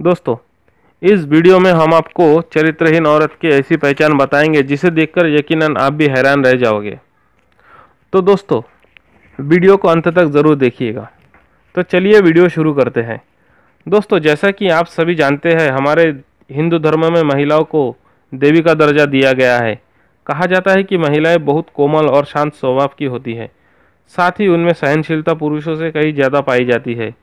दोस्तों इस वीडियो में हम आपको चरित्रहीन औरत की ऐसी पहचान बताएंगे जिसे देखकर यकीनन आप भी हैरान रह जाओगे तो दोस्तों वीडियो को अंत तक ज़रूर देखिएगा तो चलिए वीडियो शुरू करते हैं दोस्तों जैसा कि आप सभी जानते हैं हमारे हिंदू धर्म में महिलाओं को देवी का दर्जा दिया गया है कहा जाता है कि महिलाएँ बहुत कोमल और शांत स्वभाव की होती हैं साथ ही उनमें सहनशीलता पुरुषों से कहीं ज़्यादा पाई जाती है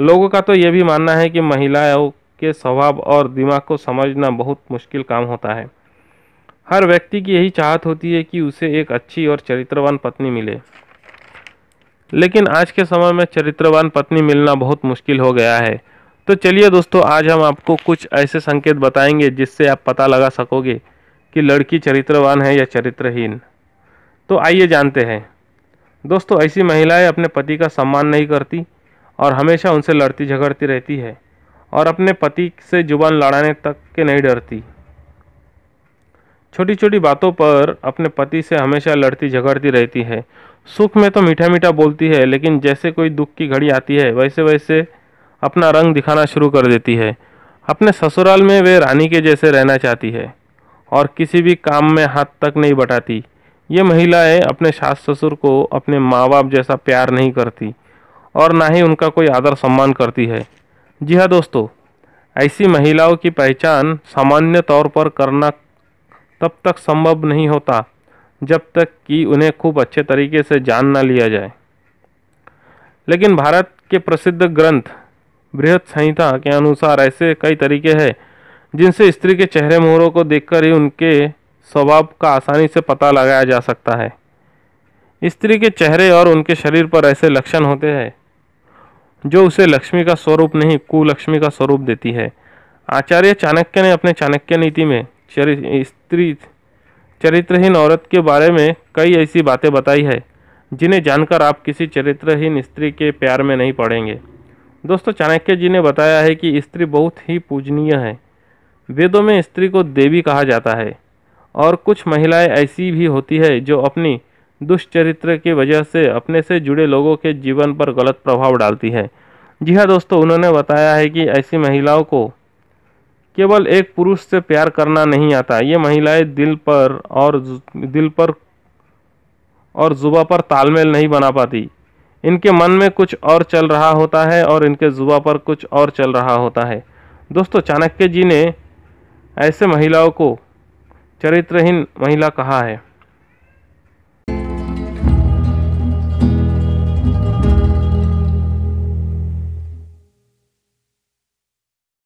लोगों का तो ये भी मानना है कि महिलाओं के स्वभाव और दिमाग को समझना बहुत मुश्किल काम होता है हर व्यक्ति की यही चाहत होती है कि उसे एक अच्छी और चरित्रवान पत्नी मिले लेकिन आज के समय में चरित्रवान पत्नी मिलना बहुत मुश्किल हो गया है तो चलिए दोस्तों आज हम आपको कुछ ऐसे संकेत बताएंगे जिससे आप पता लगा सकोगे कि लड़की चरित्रवान है या चरित्रहीन तो आइए जानते हैं दोस्तों ऐसी महिलाएं अपने पति का सम्मान नहीं करती और हमेशा उनसे लड़ती झगड़ती रहती है और अपने पति से जुबान लड़ाने तक के नहीं डरती छोटी छोटी बातों पर अपने पति से हमेशा लड़ती झगड़ती रहती है सुख में तो मीठा मीठा बोलती है लेकिन जैसे कोई दुख की घड़ी आती है वैसे वैसे अपना रंग दिखाना शुरू कर देती है अपने ससुराल में वे रानी के जैसे रहना चाहती है और किसी भी काम में हाथ तक नहीं बटाती ये महिलाएं अपने सास ससुर को अपने माँ बाप जैसा प्यार नहीं करती और ना ही उनका कोई आदर सम्मान करती है जी हाँ दोस्तों ऐसी महिलाओं की पहचान सामान्य तौर पर करना तब तक संभव नहीं होता जब तक कि उन्हें खूब अच्छे तरीके से जान ना लिया जाए लेकिन भारत के प्रसिद्ध ग्रंथ बृहद संहिता के अनुसार ऐसे कई तरीके हैं जिनसे स्त्री के चेहरे मोहरों को देखकर ही उनके स्वभाव का आसानी से पता लगाया जा सकता है स्त्री के चेहरे और उनके शरीर पर ऐसे लक्षण होते हैं जो उसे लक्ष्मी का स्वरूप नहीं कुलक्ष्मी का स्वरूप देती है आचार्य चाणक्य ने अपने चाणक्य नीति में चरि स्त्री चरित्रहीन औरत के बारे में कई ऐसी बातें बताई है जिन्हें जानकर आप किसी चरित्रहीन स्त्री के प्यार में नहीं पड़ेंगे दोस्तों चाणक्य जी ने बताया है कि स्त्री बहुत ही पूजनीय है वेदों में स्त्री को देवी कहा जाता है और कुछ महिलाएं ऐसी भी होती है जो अपनी दुष्चरित्र की वजह से अपने से जुड़े लोगों के जीवन पर गलत प्रभाव डालती है जी हाँ दोस्तों उन्होंने बताया है कि ऐसी महिलाओं को केवल एक पुरुष से प्यार करना नहीं आता ये महिलाएं दिल पर और दिल पर और जुबा पर तालमेल नहीं बना पाती इनके मन में कुछ और चल रहा होता है और इनके जुबा पर कुछ और चल रहा होता है दोस्तों चाणक्य जी ने ऐसे महिलाओं को चरित्रहीन महिला कहा है